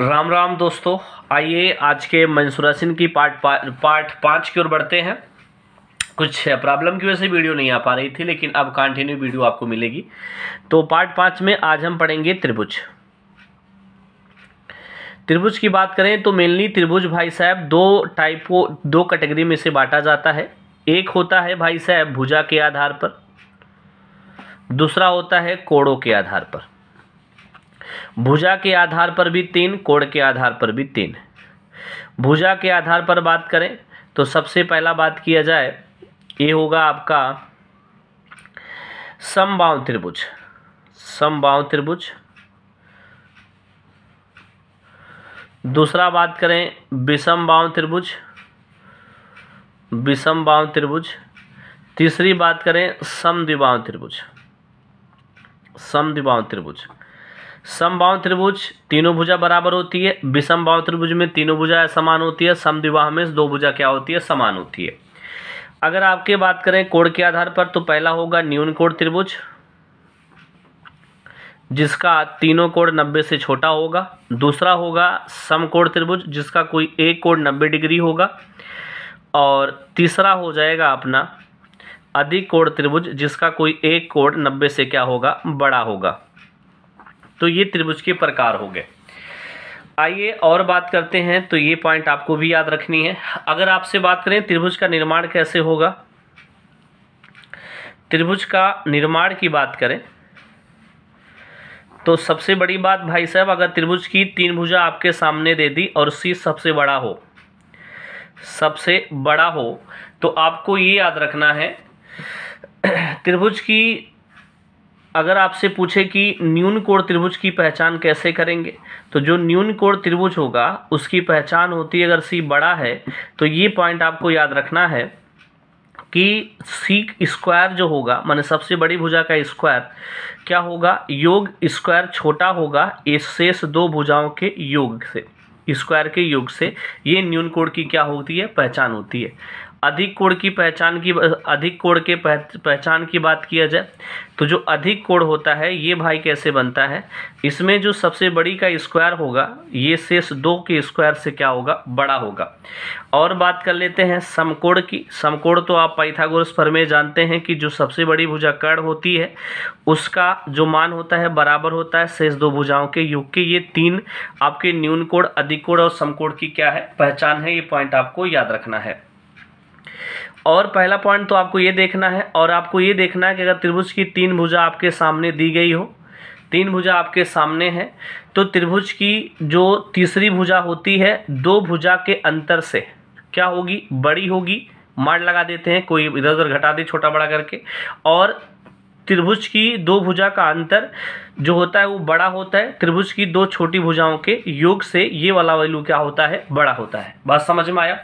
राम राम दोस्तों आइए आज के मंसूरासिन की पार्ट पा, पार्ट पाँच की ओर बढ़ते हैं कुछ प्रॉब्लम की वजह से वीडियो नहीं आ पा रही थी लेकिन अब कंटिन्यू वीडियो आपको मिलेगी तो पार्ट पाँच में आज हम पढ़ेंगे त्रिभुज त्रिभुज की बात करें तो मेनली त्रिभुज भाई साहब दो टाइप को दो कैटेगरी में से बांटा जाता है एक होता है भाई साहब भुजा के आधार पर दूसरा होता है कोड़ों के आधार पर भुजा के आधार पर भी तीन कोण के आधार पर भी तीन भुजा के आधार पर बात करें तो सबसे पहला बात किया जाए ये होगा आपका समबाव त्रिभुज समबाव त्रिभुज दूसरा बात करें विषम बाव त्रिभुज विषम बाव त्रिभुज तीसरी बात करें समद्विबाव त्रिभुज समद्विबाव त्रिभुज समबाहु त्रिभुज तीनों भुजा बराबर होती है विषम विषमबाहु त्रिभुज में तीनों भुजा समान होती है विवाह में दो भुजा क्या होती है समान होती है अगर आपके बात करें कोण के आधार पर तो पहला होगा न्यून कोण त्रिभुज जिसका तीनों कोण नब्बे से छोटा होगा दूसरा होगा समकोण त्रिभुज जिसका कोई एक कोण नब्बे डिग्री होगा और तीसरा हो जाएगा अपना अधिक कोण त्रिभुज जिसका कोई एक कोण नब्बे से क्या होगा बड़ा होगा तो ये त्रिभुज के प्रकार हो गए आइए और बात करते हैं तो ये पॉइंट आपको भी याद रखनी है अगर आपसे बात करें त्रिभुज का निर्माण कैसे होगा त्रिभुज का निर्माण की बात करें तो सबसे बड़ी बात भाई साहब अगर त्रिभुज की तीन भुजा आपके सामने दे दी और सी सबसे बड़ा हो सबसे बड़ा हो तो आपको ये याद रखना है त्रिभुज की अगर आपसे पूछे कि न्यून कोण त्रिभुज की पहचान कैसे करेंगे तो जो न्यून कोण त्रिभुज होगा उसकी पहचान होती है अगर सी बड़ा है तो ये पॉइंट आपको याद रखना है कि सी स्क्वायर जो होगा माने सबसे बड़ी भुजा का स्क्वायर क्या होगा योग स्क्वायर छोटा होगा इस शेष दो भुजाओं के योग से स्क्वायर के योग से ये न्यून कोण की क्या होती है पहचान होती है अधिक कोण की पहचान की अधिक कोण के पहचान की बात किया जाए तो जो अधिक कोण होता है ये भाई कैसे बनता है इसमें जो सबसे बड़ी का स्क्वायर होगा ये शेष दो के स्क्वायर से क्या होगा बड़ा होगा और बात कर लेते हैं समकोण की समकोण तो आप पाइथागोरस पर में जानते हैं कि जो सबसे बड़ी कर्ण होती है उसका जो मान होता है बराबर होता है शेष दो भुजाओं के युग के ये तीन आपके न्यून कोण अधिक कोण और समकोण की क्या है पहचान है ये पॉइंट आपको याद रखना है और पहला पॉइंट तो आपको ये देखना है और आपको ये देखना है कि अगर त्रिभुज की तीन भुजा आपके सामने दी गई हो तीन भुजा आपके सामने है तो त्रिभुज की जो तीसरी भुजा होती है दो भुजा के अंतर से क्या होगी बड़ी होगी मार लगा देते हैं कोई इधर उधर घटा दे छोटा बड़ा करके और त्रिभुज की दो भुजा का अंतर जो होता है वो बड़ा होता है त्रिभुज की दो छोटी भुजाओं के योग से ये वाला वैल्यू क्या होता है बड़ा होता है बात समझ में आया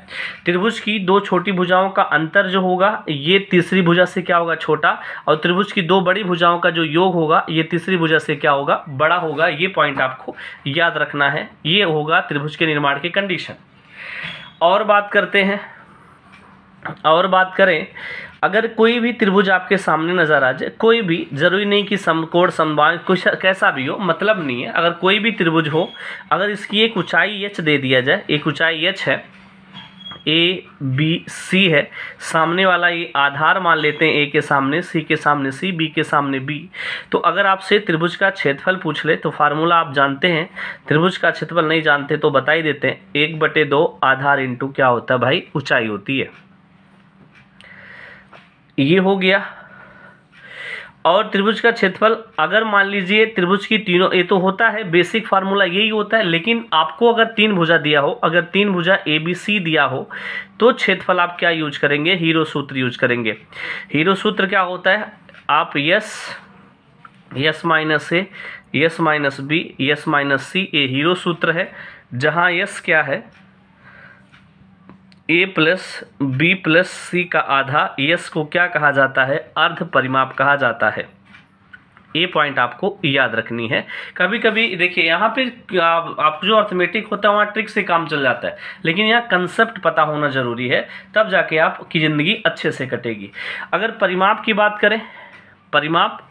त्रिभुज की दो छोटी भुजाओं का अंतर जो होगा ये तीसरी भुजा से क्या होगा छोटा और त्रिभुज की दो बड़ी भुजाओं का जो योग होगा ये तीसरी भुजा से क्या होगा बड़ा होगा ये पॉइंट आपको याद रखना है ये होगा त्रिभुज के निर्माण की कंडीशन और बात करते हैं और बात करें अगर कोई भी त्रिभुज आपके सामने नज़र आ जाए कोई भी ज़रूरी नहीं कि समकोण समबान कुछ कैसा भी हो मतलब नहीं है अगर कोई भी त्रिभुज हो अगर इसकी एक ऊंचाई एच दे दिया जाए एक ऊंचाई एच है ए बी सी है सामने वाला ये आधार मान लेते हैं ए के सामने सी के सामने सी बी के सामने बी तो अगर आपसे त्रिभुज का क्षेत्रफल पूछ ले तो फार्मूला आप जानते हैं त्रिभुज का क्षेत्रफल नहीं जानते तो बता ही देते हैं एक बटे दो आधार इंटू क्या होता है भाई ऊंचाई होती है ये हो गया और त्रिभुज का क्षेत्रफल अगर मान लीजिए त्रिभुज की तीनों ये तो होता है बेसिक फार्मूला यही होता है लेकिन आपको अगर तीन भुजा दिया हो अगर तीन भुजा ए बी सी दिया हो तो क्षेत्रफल आप क्या यूज करेंगे हीरो सूत्र यूज करेंगे हीरो सूत्र क्या होता है आप S S minus A S minus B S minus C ये हीरो सूत्र है जहाँ यस क्या है A plus B plus C का आधा यस को क्या कहा जाता है अर्ध परिमाप कहा जाता है ये पॉइंट आपको याद रखनी है कभी कभी देखिए यहाँ पे आप, जो अर्थमेटिक होता है वहाँ ट्रिक से काम चल जाता है लेकिन यहाँ कंसेप्ट पता होना ज़रूरी है तब जाके आपकी ज़िंदगी अच्छे से कटेगी अगर परिमाप की बात करें परिमाप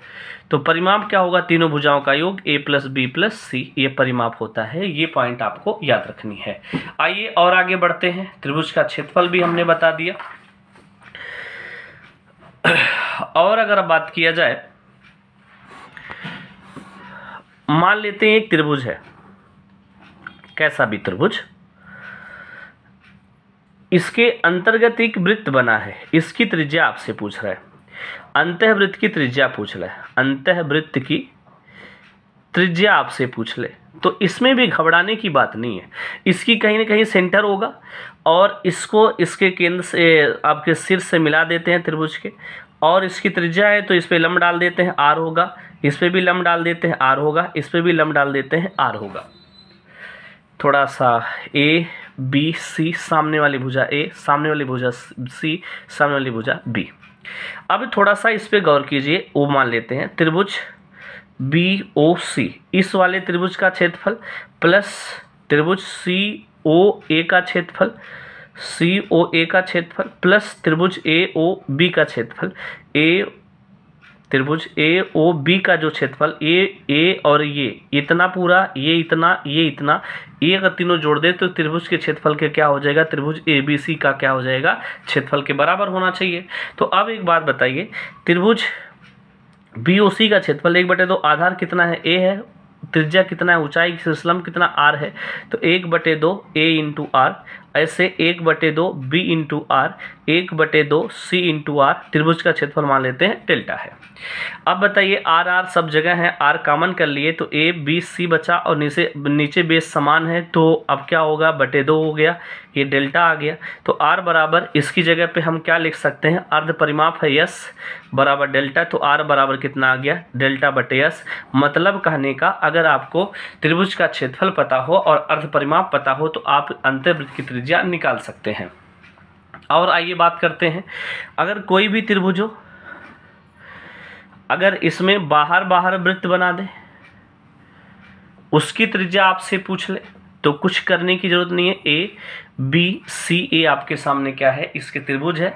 तो परिमाप क्या होगा तीनों भुजाओं का योग A plus B plus C ये परिमाप होता है ये पॉइंट आपको याद रखनी है आइए और आगे बढ़ते हैं त्रिभुज का क्षेत्रफल भी हमने बता दिया और अगर बात किया जाए मान लेते हैं एक त्रिभुज है कैसा भी त्रिभुज इसके अंतर्गत एक वृत्त बना है इसकी त्रिज्या आपसे पूछ रहा है अंत वृत्त की त्रिज्या पूछ ले वृत्त की त्रिज्या आपसे पूछ ले तो इसमें भी घबराने की बात नहीं है इसकी कहीं ना कहीं सेंटर होगा और इसको इसके केंद्र से आपके सिर से मिला देते हैं त्रिभुज के और इसकी त्रिज्या है तो इस पर लम डाल देते हैं आर होगा इस पर भी लम डाल देते हैं आर होगा इस पर भी लम डाल देते हैं आर होगा थोड़ा सा ए बी सी सामने वाली भुजा ए सामने वाली भुजा सी सामने वाली भुजा बी अब थोड़ा सा इस पर गौर कीजिए वो मान लेते हैं त्रिभुज बी ओ सी इस वाले त्रिभुज का क्षेत्रफल प्लस त्रिभुज सी ओ ए का क्षेत्रफल सी ओ ए का क्षेत्रफल प्लस त्रिभुज ए ओ बी का क्षेत्रफल ए त्रिभुज ए ओ बी का जो क्षेत्रफल ए ए और ये इतना पूरा ये इतना ये इतना ये अगर तीनों जोड़ दे तो त्रिभुज के क्षेत्रफल के क्या हो जाएगा त्रिभुज ए बी सी का क्या हो जाएगा क्षेत्रफल के बराबर होना चाहिए तो अब एक बात बताइए त्रिभुज बी ओ सी का क्षेत्रफल एक बटे दो आधार कितना है ए है त्रिज्या कितना है ऊंचाई सिस्लम कितना आर है तो एक बटे दो ए इंटू आर ऐसे एक बटे दो बी इंटू आर एक बटे दो सी इंटू आर त्रिभुज का क्षेत्रफल मान लेते हैं डेल्टा है अब बताइए आर आर सब जगह है आर कॉमन कर लिए तो ए बी सी बचा और नीचे नीचे बेस समान है तो अब क्या होगा बटे दो हो गया ये डेल्टा आ गया तो आर बराबर इसकी जगह पे हम क्या लिख सकते हैं अर्ध परिमाप है यस बराबर डेल्टा तो आर बराबर कितना आ गया डेल्टा बटे यस मतलब कहने का अगर आपको त्रिभुज का क्षेत्रफल पता हो और अर्ध परिमाप पता हो तो आप अंतर्वृत्त की त्रिज्या निकाल सकते हैं और आइए बात करते हैं अगर कोई भी त्रिभुज हो अगर इसमें बाहर बाहर वृत्त बना दें उसकी त्रिज्या आपसे पूछ ले तो कुछ करने की जरूरत नहीं है ए बी सी ए आपके सामने क्या है इसके त्रिभुज है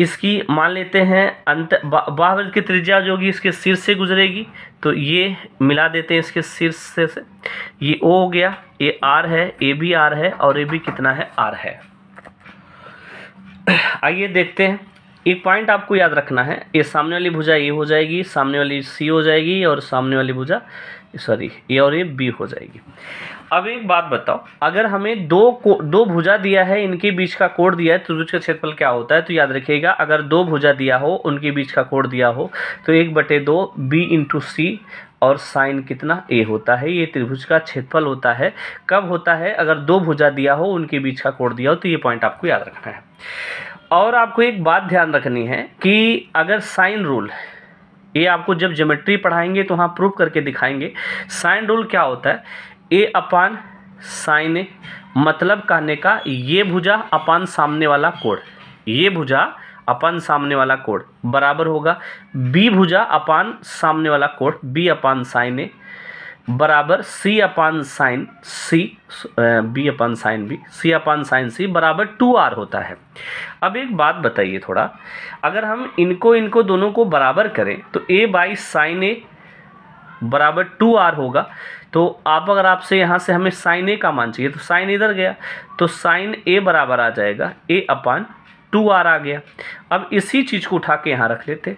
इसकी मान लेते हैं अंत बाहर की त्रिज्या जो होगी इसके सिर से गुजरेगी तो ये मिला देते हैं इसके सिर से, से ये ओ हो गया ये आर है ए भी आर है और ए भी कितना है आर है आइए देखते हैं एक पॉइंट आपको याद रखना है ये सामने वाली भुजा ए हो जाएगी सामने वाली सी हो जाएगी और सामने वाली भुजा सॉरी ए और ये बी हो जाएगी अब एक बात बताओ अगर हमें दो को दो भुजा दिया है इनके बीच का कोड दिया है त्रिभुज का क्षेत्रफल क्या होता है तो याद रखिएगा अगर दो भुजा दिया हो उनके बीच का कोड दिया हो तो एक बटे दो बी इंटू सी और साइन कितना ए होता है ये त्रिभुज का क्षेत्रफल होता है कब होता है अगर दो भुजा दिया हो उनके बीच का कोड दिया हो तो ये पॉइंट आपको याद रखना है और आपको एक बात ध्यान रखनी है कि अगर साइन रूल ये आपको जब ज्योमेट्री पढ़ाएंगे तो वहाँ प्रूव करके दिखाएंगे साइन रूल क्या होता है ए अपान साइन मतलब कहने का ये भुजा अपान सामने वाला कोण ये भुजा अपान सामने वाला कोण बराबर होगा बी भुजा अपान सामने वाला कोण बी अपान साइन ए बराबर C upon sine C B upon sine B C upon sine C बराबर टू आर होता है अब एक बात बताइए थोड़ा अगर हम इनको इनको दोनों को बराबर करें तो ए बाई साइन ए बराबर टू आर होगा तो आप अगर आपसे यहाँ से हमें साइन ए का मान चाहिए तो साइन इधर गया तो साइन ए बराबर आ जाएगा ए अपान टू आर आ गया अब इसी चीज़ को उठा के यहाँ रख लेते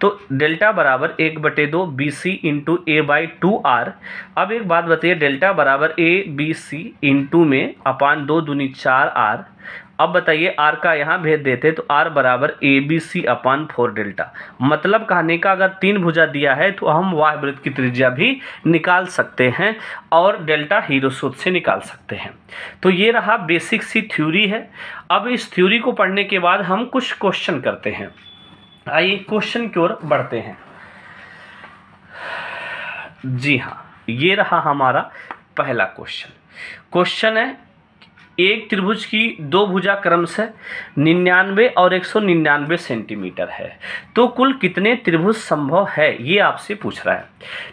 तो डेल्टा बराबर एक बटे दो B C into A by two R अब एक बात बताइए डेल्टा बराबर ए बी सी इंटू में अपान दो दूनी चार आर अब बताइए आर का यहाँ भेद देते तो आर बराबर A B C upon four delta मतलब कहने का अगर तीन भुजा दिया है तो हम वाह वृत्त की त्रिज्या भी निकाल सकते हैं और डेल्टा हीरो सूत्र से निकाल सकते हैं तो ये रहा बेसिक सी थ्योरी है अब इस थ्योरी को पढ़ने के बाद हम कुछ क्वेश्चन करते हैं आइए क्वेश्चन की ओर बढ़ते हैं जी हाँ ये रहा हमारा पहला क्वेश्चन क्वेश्चन है एक त्रिभुज की दो भुजा क्रम से निन्यानवे और एक सौ निन्यानवे सेंटीमीटर है तो कुल कितने त्रिभुज संभव है ये आपसे पूछ रहा है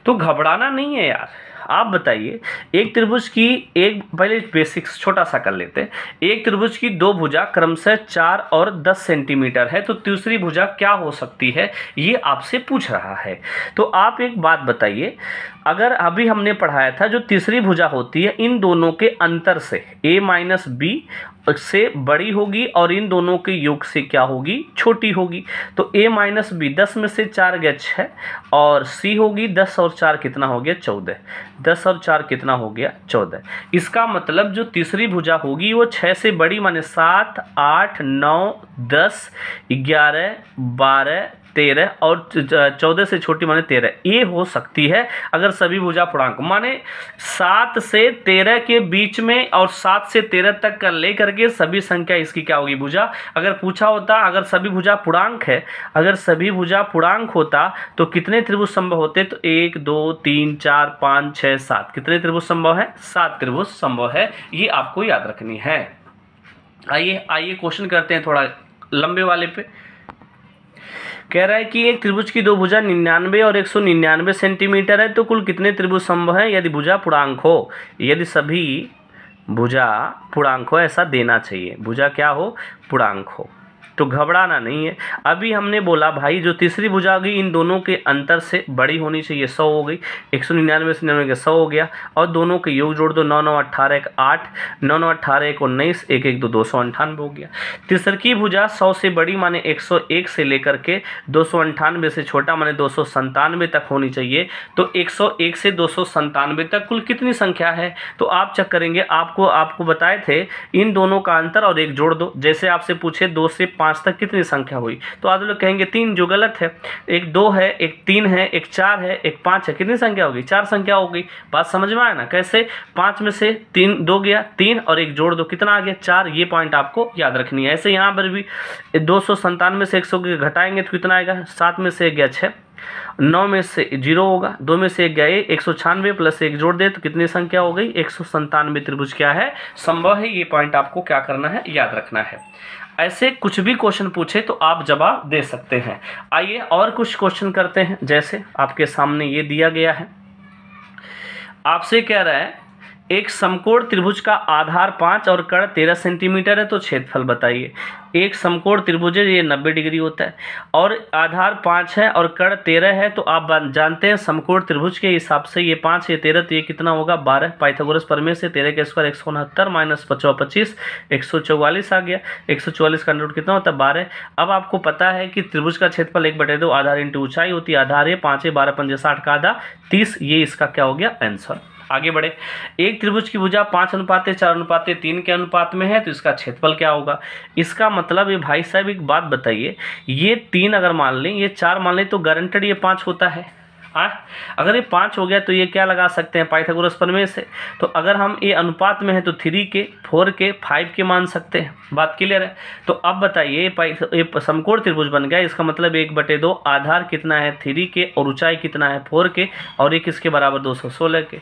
तो घबराना नहीं है यार आप बताइए एक त्रिभुज की एक पहले बेसिक्स छोटा सा कर लेते हैं एक त्रिभुज की दो भुजा क्रमशः चार और दस सेंटीमीटर है तो तीसरी भुजा क्या हो सकती है ये आपसे पूछ रहा है तो आप एक बात बताइए अगर अभी हमने पढ़ाया था जो तीसरी भुजा होती है इन दोनों के अंतर से ए माइनस बी से बड़ी होगी और इन दोनों के योग से क्या होगी छोटी होगी तो ए माइनस बी दस में से चार गया छः और सी होगी दस और चार कितना हो गया चौदह दस और चार कितना हो गया चौदह इसका मतलब जो तीसरी भुजा होगी वो छः से बड़ी माने सात आठ नौ दस ग्यारह बारह तेरह और चौदह से छोटी माने तेरह ये हो सकती है अगर सभी भुजा पूर्णांक माने सात से तेरह के बीच में और सात से तेरह तक का ले करके सभी संख्या इसकी क्या होगी भुजा अगर पूछा होता अगर सभी भुजा पूर्णांक है अगर सभी भुजा पूर्णांक होता तो कितने त्रिभुज संभव होते तो एक दो तीन चार पाँच छः सात कितने त्रिभुज संभव है सात त्रिभुज संभव है ये आपको याद रखनी है आइए आइए क्वेश्चन करते हैं थोड़ा लंबे वाले पे कह रहा है कि एक त्रिभुज की दो भुजा निन्यानवे और एक सौ निन्यानवे सेंटीमीटर है तो कुल कितने त्रिभुज संभव है यदि भुजा पूर्णांक हो यदि सभी भुजा पूर्णांक हो ऐसा देना चाहिए भुजा क्या हो पूर्णांक हो तो घबराना नहीं है अभी हमने बोला भाई जो तीसरी भुजा होगी इन दोनों के अंतर से बड़ी होनी चाहिए सौ हो गई एक सौ निन्यानवे से निन्यानवे सौ हो गया और दोनों के योग जोड़ दो नौ नौ अट्ठारह एक आठ नौ नौ अट्ठारह एक उन्नीस एक एक दो दो सौ अंठानवे हो गया तीसरकी भुजा सौ से बड़ी माने एक सौ एक से लेकर के दो सौ अंठानवे से छोटा माने दो सौ संतानवे तक होनी चाहिए तो एक सौ एक से दो सौ संतानवे तक कुल कितनी संख्या है तो आप चेक करेंगे आपको आपको बताए थे इन दोनों का अंतर और एक जोड़ दो जैसे आपसे पूछे दो से पाँच तक कितनी संख्या हुई तो आप लोग कहेंगे तीन जो गलत है एक दो है एक तीन है एक चार है एक पाँच है कितनी संख्या होगी चार संख्या होगी बात समझ में आया ना कैसे पाँच में से तीन दो गया तीन और एक जोड़ दो कितना आ गया चार ये पॉइंट आपको याद रखनी है ऐसे यहाँ पर भी दो सौ संतानवे से एक सौ घटाएंगे तो कितना आएगा सात में से गया छः नौ में से जीरो होगा दो में से एक गया एक सौ छियानवे प्लस एक जोड़ दे तो कितनी संख्या हो गई एक सौ संतानवे त्रिभुज क्या है संभव है ये पॉइंट आपको क्या करना है याद रखना है ऐसे कुछ भी क्वेश्चन पूछे तो आप जवाब दे सकते हैं आइए और कुछ क्वेश्चन करते हैं जैसे आपके सामने ये दिया गया है आपसे कह रहा है एक समकोण त्रिभुज का आधार पाँच और कड़ तेरह सेंटीमीटर है तो क्षेत्रफल बताइए एक समकोण त्रिभुज है ये नब्बे डिग्री होता है और आधार पाँच है और कड़ तेरह है तो आप जानते हैं समकोण त्रिभुज के हिसाब से ये पाँच ये तेरह तो ये कितना होगा बारह पाइथागोरस परमे से तेरह के स्क्वायर एक सौ उनहत्तर माइनस पचास पच्चीस एक सौ चौवालीस आ गया एक सौ चौवालीस का नोट कितना होता है बारह अब आपको पता है कि त्रिभुज का क्षेत्रफल एक बटे दो आधार इंटू ऊंचाई होती है आधार है पाँच है बारह पंजे साठ का आधा तीस ये इसका क्या हो गया आंसर आगे बढ़े एक त्रिभुज की भुजा पाँच अनुपात चार अनुपात तीन के अनुपात में है तो इसका क्षेत्रफल क्या होगा इसका मतलब ये भाई साहब एक बात बताइए ये तीन अगर मान लें ये चार मान लें तो गारंटेड ये पाँच होता है आ हाँ? अगर ये पाँच हो गया तो ये क्या लगा सकते हैं पाइथागोरस प्रमेय से तो अगर हम ये अनुपात में हैं तो थ्री के फोर के फाइव के मान सकते हैं बात क्लियर है तो अब बताइए ये समकोण त्रिभुज बन गया इसका मतलब एक बटे दो आधार कितना है थ्री के और ऊंचाई कितना है फोर के और ये किसके बराबर दो सौ सोलह के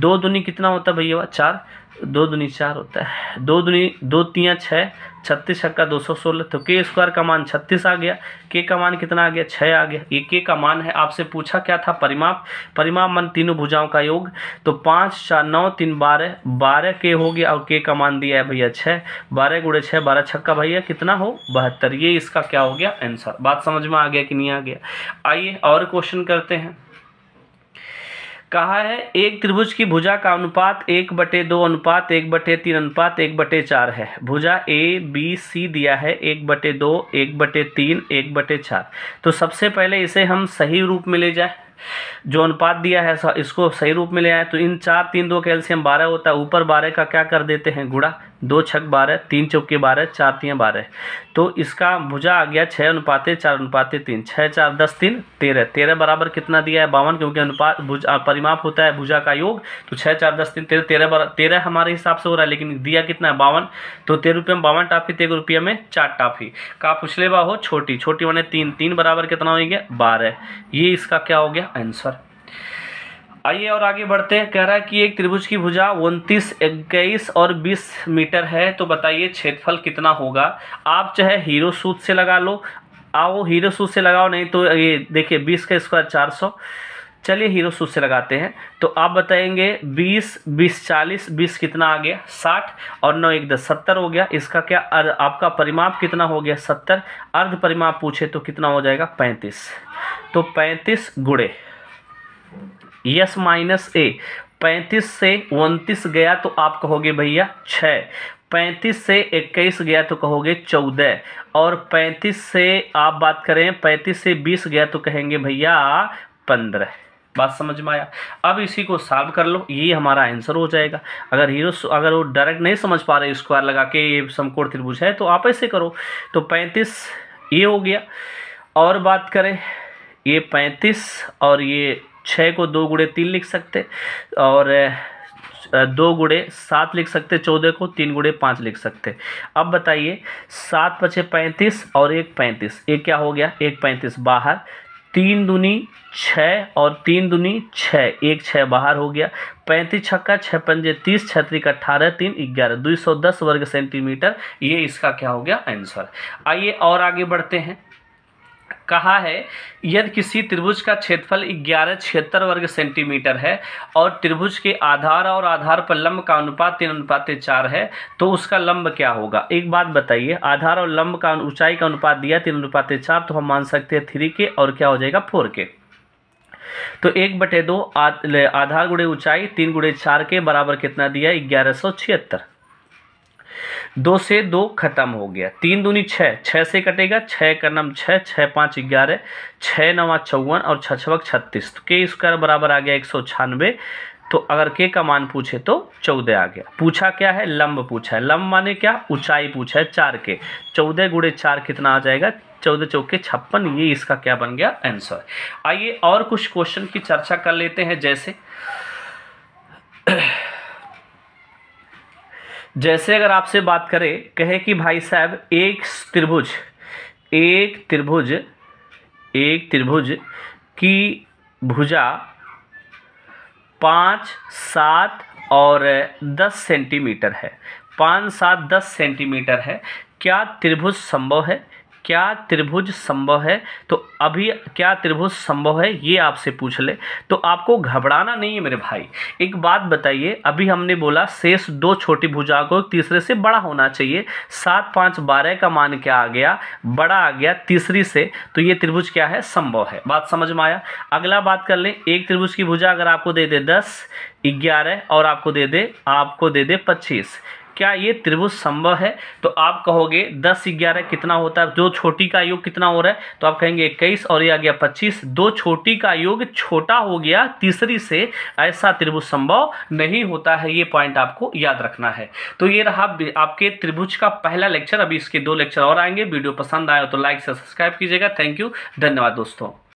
दो दुनी कितना होता है भैया चार दो दुनी चार होता है दो दुनी दो तियाँ छः छत्तीस छक्का दो सौ सोलह तो के स्क्वायर का मान छत्तीस आ गया के का मान कितना आ गया छः आ गया ये के का मान है आपसे पूछा क्या था परिमाप परिमाप मान तीनों भुजाओं का योग तो पाँच चार नौ तीन बारह बारह के हो गया और के का मान दिया है भैया छः बारह गुड़े छः बारह छक्का भैया कितना हो बहत्तर ये इसका क्या हो गया आंसर बात समझ में आ गया कि नहीं आ गया आइए और क्वेश्चन करते हैं कहा है एक त्रिभुज की भुजा का अनुपात एक बटे दो अनुपात एक बटे तीन अनुपात एक बटे चार है भुजा ए बी सी दिया है एक बटे दो एक बटे तीन एक बटे चार तो सबसे पहले इसे हम सही रूप में ले जाए जो अनुपात दिया है इसको सही रूप में ले आए तो इन चार तीन दो कैल्शियम बारह होता है ऊपर बारह का क्या कर देते हैं गुड़ा दो छक बारह तीन चौके बारह चार तीन बारह तो इसका भुजा आ गया छः अनुपाते चार अनुपाते तीन छः चार दस तीन तेरह तेरह बराबर कितना दिया है बावन क्योंकि अनुपात भुजा परिमाप होता है भुजा का योग तो छः चार दस तीन तेरह तेरह तेरह हमारे हिसाब से हो रहा है लेकिन दिया कितना है बावन तो तेरह रुपये में बावन टाफी तेरह रुपये में चार टाफी का पुछले बा हो छोटी छोटी मैंने तीन तीन बराबर कितना हो गया बारह ये इसका क्या हो गया आंसर आइए और आगे बढ़ते हैं कह रहा है कि एक त्रिभुज की भुजा उनतीस इक्कीस और बीस मीटर है तो बताइए क्षेत्रफल कितना होगा आप चाहे हीरो सूद से लगा लो आओ हीरो सूद से लगाओ नहीं तो ये देखिए बीस का स्क्वायर चार सौ चलिए हीरो सूद से लगाते हैं तो आप बताएंगे 20 20 40 20 कितना आ गया 60 और नौ एक दस सत्तर हो गया इसका क्या अर्ध आपका परिमाप कितना हो गया सत्तर अर्ध परिमाप पूछे तो कितना हो जाएगा पैंतीस तो पैंतीस गुड़े यस माइनस ए पैंतीस से उनतीस गया तो आप कहोगे भैया छः पैंतीस से इक्कीस गया तो कहोगे चौदह और पैंतीस से आप बात करें पैंतीस से बीस गया तो कहेंगे भैया पंद्रह बात समझ में आया अब इसी को साफ कर लो ये हमारा आंसर हो जाएगा अगर हीरो अगर वो डायरेक्ट नहीं समझ पा रहे स्क्वायर लगा के ये समकोण त्रिभुज है तो आप ऐसे करो तो पैंतीस ये हो गया और बात करें ये पैंतीस और ये छः को दो गुड़े तीन लिख सकते और दो गुड़े सात लिख सकते चौदह को तीन गुड़े पाँच लिख सकते अब बताइए सात पचे पैंतीस और एक पैंतीस ये क्या हो गया एक पैंतीस बाहर तीन दुनी छः और तीन दुनी छः एक छः बाहर हो गया पैंतीस छक्का छः पंजे तीस का अट्ठारह तीन ग्यारह दो सौ दस वर्ग सेंटीमीटर ये इसका क्या हो गया आंसर आइए और आगे बढ़ते हैं कहा है यदि किसी त्रिभुज का क्षेत्रफल ग्यारह छिहत्तर वर्ग सेंटीमीटर है और त्रिभुज के आधार और आधार पर लंब का अनुपात तीन अनुपात चार है तो उसका लंब क्या होगा एक बात बताइए आधार और लंब का ऊंचाई का अनुपात दिया तीन अनुपात चार तो हम मान सकते हैं थ्री के और क्या हो जाएगा फोर के तो एक बटे दो आधार गुड़े ऊंचाई तीन गुड़े चार के बराबर कितना दिया ग्यारह सौ छिहत्तर दो से दो खत्म हो गया तीन दूनी छः छः से कटेगा छः का नम छः छः पाँच ग्यारह छः नवा चौवन और छः छवक छत्तीस तो के स्क्वायर बराबर आ गया एक सौ छियानवे तो अगर के का मान पूछे तो चौदह आ गया पूछा क्या है लंब पूछा है लंब माने क्या ऊंचाई पूछा है चार के चौदह गुड़े चार कितना आ जाएगा चौदह चौके छप्पन ये इसका क्या बन गया आंसर आइए और कुछ क्वेश्चन की चर्चा कर लेते हैं जैसे जैसे अगर आपसे बात करें कहे कि भाई साहब एक त्रिभुज एक त्रिभुज एक त्रिभुज की भुजा पाँच सात और दस सेंटीमीटर है पाँच सात दस सेंटीमीटर है क्या त्रिभुज संभव है क्या त्रिभुज संभव है तो अभी क्या त्रिभुज संभव है ये आपसे पूछ ले तो आपको घबराना नहीं है मेरे भाई एक बात बताइए अभी हमने बोला शेष दो छोटी भुजा को तीसरे से बड़ा होना चाहिए सात पाँच बारह का मान क्या आ गया बड़ा आ गया तीसरी से तो ये त्रिभुज क्या है संभव है बात समझ में आया अगला बात कर लें एक त्रिभुज की भुजा अगर आपको दे दे दस ग्यारह और आपको दे दे आपको दे दे पच्चीस क्या ये त्रिभुज संभव है तो आप कहोगे दस ग्यारह कितना होता है जो छोटी का योग कितना हो रहा है तो आप कहेंगे इक्कीस और ये आ गया पच्चीस दो छोटी का योग छोटा हो गया तीसरी से ऐसा त्रिभुज संभव नहीं होता है ये पॉइंट आपको याद रखना है तो ये रहा आपके त्रिभुज का पहला लेक्चर अभी इसके दो लेक्चर और आएंगे वीडियो पसंद आए तो लाइक से सब्सक्राइब कीजिएगा थैंक यू धन्यवाद दोस्तों